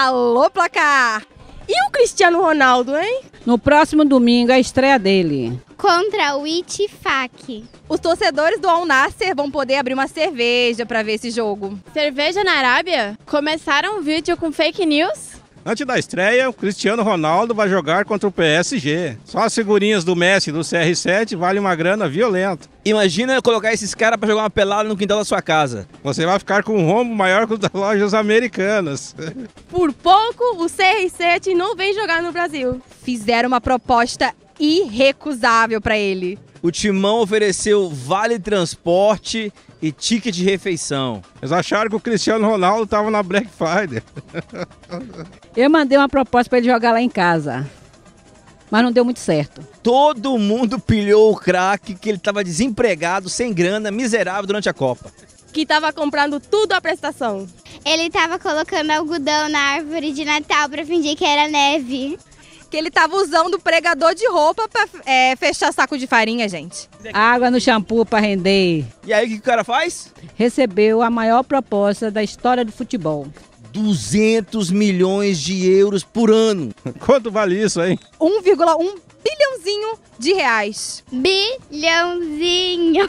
Alô, placar! E o Cristiano Ronaldo, hein? No próximo domingo, a estreia dele. Contra o Itifak. Os torcedores do Al Nasser vão poder abrir uma cerveja para ver esse jogo. Cerveja na Arábia? Começaram o vídeo com fake news? Antes da estreia, o Cristiano Ronaldo vai jogar contra o PSG. Só as figurinhas do Messi do CR7 valem uma grana violenta. Imagina colocar esses caras para jogar uma pelada no quintal da sua casa. Você vai ficar com um rombo maior que o das lojas americanas. Por pouco, o CR7 não vem jogar no Brasil. Fizeram uma proposta irrecusável para ele o Timão ofereceu vale transporte e ticket de refeição. Eles acharam que o Cristiano Ronaldo estava na Black Friday. Eu mandei uma proposta para ele jogar lá em casa. Mas não deu muito certo. Todo mundo pilhou o craque que ele estava desempregado, sem grana, miserável durante a Copa. Que estava comprando tudo à prestação. Ele estava colocando algodão na árvore de Natal para fingir que era neve que ele tava usando pregador de roupa pra é, fechar saco de farinha, gente. Água no shampoo pra render. E aí, o que o cara faz? Recebeu a maior proposta da história do futebol. 200 milhões de euros por ano. Quanto vale isso, hein? 1,1 bilhãozinho de reais. Bilhãozinho.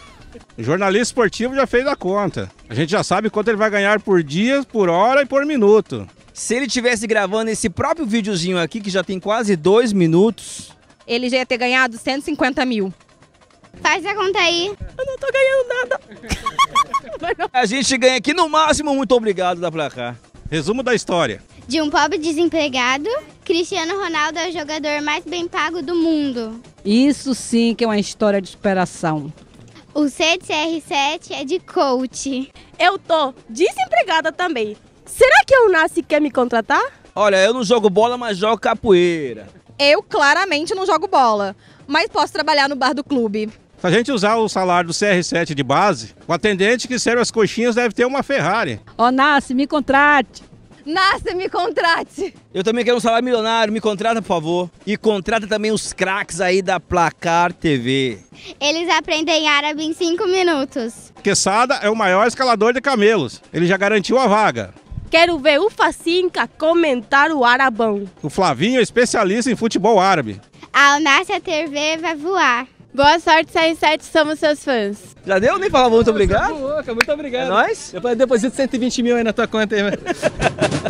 O jornalista esportivo já fez a conta. A gente já sabe quanto ele vai ganhar por dia, por hora e por minuto. Se ele tivesse gravando esse próprio videozinho aqui, que já tem quase dois minutos... Ele já ia ter ganhado 150 mil. Faz a conta aí. Eu não tô ganhando nada. a gente ganha aqui no máximo, muito obrigado da placar. Resumo da história. De um pobre desempregado, Cristiano Ronaldo é o jogador mais bem pago do mundo. Isso sim que é uma história de superação. O CDCR7 é de coach. Eu tô desempregada também. Será que a é Unassi quer me contratar? Olha, eu não jogo bola, mas jogo capoeira. Eu claramente não jogo bola, mas posso trabalhar no bar do clube. Se a gente usar o salário do CR7 de base, o atendente que serve as coxinhas deve ter uma Ferrari. Ó, oh, Nasce, me contrate. Nasce, me contrate. Eu também quero um salário milionário, me contrata, por favor. E contrata também os craques aí da Placar TV. Eles aprendem árabe em 5 minutos. Sada é o maior escalador de camelos. Ele já garantiu a vaga. Quero ver o Facinca comentar o Arabão. O Flavinho é especialista em futebol árabe. A Alnácia TV vai voar. Boa sorte, cr sete. somos seus fãs. Já deu? Nem falar muito obrigado? É Boca, muito obrigado. É nóis? Depois deposito 120 mil aí na tua conta aí,